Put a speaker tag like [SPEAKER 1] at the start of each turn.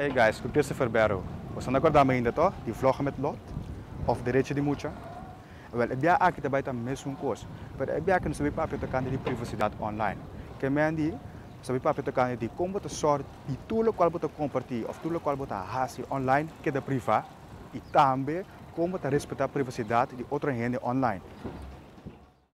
[SPEAKER 1] Hey guys, Cultuurse Verbero. We zijn akkoord daarmee in de toch? Die vloggen met lot. Of de reetje die Moetje. Wel, ik ben eigenlijk bij de mes een koers. Maar ik ben eigenlijk een papje te kan die privacidad online. Ken men die? Sabi papje te kan die komen te soort die toele kwal te compartie of toele kwal te hasi online. ke de priva. Ik tambe komen te respecteren privacidad die andere hende online.